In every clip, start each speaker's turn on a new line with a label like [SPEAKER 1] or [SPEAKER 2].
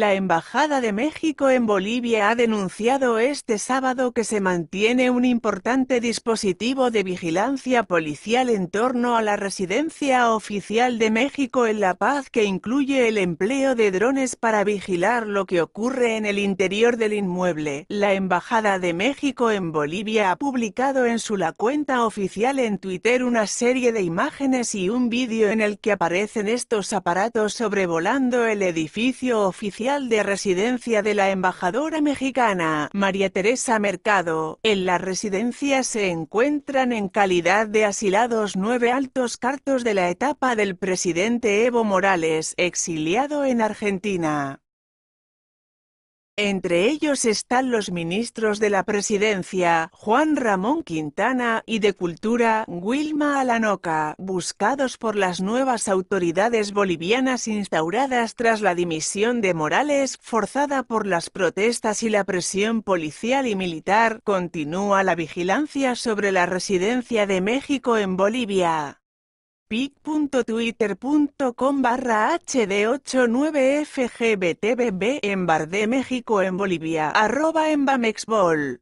[SPEAKER 1] La Embajada de México en Bolivia ha denunciado este sábado que se mantiene un importante dispositivo de vigilancia policial en torno a la residencia oficial de México en La Paz que incluye el empleo de drones para vigilar lo que ocurre en el interior del inmueble. La Embajada de México en Bolivia ha publicado en su la cuenta oficial en Twitter una serie de imágenes y un vídeo en el que aparecen estos aparatos sobrevolando el edificio oficial de residencia de la embajadora mexicana, María Teresa Mercado. En la residencia se encuentran en calidad de asilados nueve altos cartos de la etapa del presidente Evo Morales, exiliado en Argentina. Entre ellos están los ministros de la Presidencia, Juan Ramón Quintana, y de Cultura, Wilma Alanoca, buscados por las nuevas autoridades bolivianas instauradas tras la dimisión de Morales, forzada por las protestas y la presión policial y militar, continúa la vigilancia sobre la residencia de México en Bolivia pic.twitter.com barra hd89fgbtbb en Bar de México en Bolivia arroba en Bamexbol.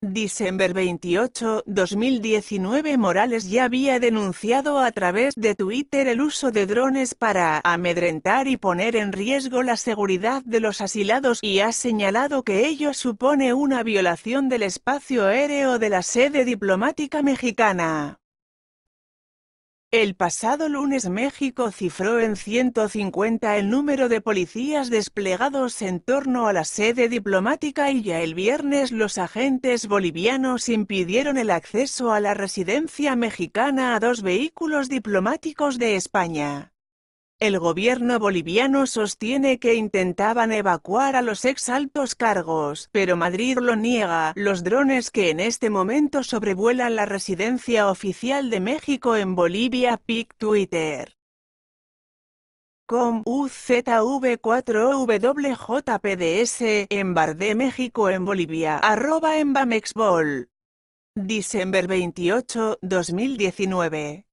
[SPEAKER 1] 28, 2019 Morales ya había denunciado a través de Twitter el uso de drones para amedrentar y poner en riesgo la seguridad de los asilados y ha señalado que ello supone una violación del espacio aéreo de la sede diplomática mexicana. El pasado lunes México cifró en 150 el número de policías desplegados en torno a la sede diplomática y ya el viernes los agentes bolivianos impidieron el acceso a la residencia mexicana a dos vehículos diplomáticos de España. El gobierno boliviano sostiene que intentaban evacuar a los ex altos cargos, pero Madrid lo niega. Los drones que en este momento sobrevuelan la residencia oficial de México en Bolivia, PIC Twitter. Com UZV4WJPDS, de México en Bolivia, arroba en 28, 2019.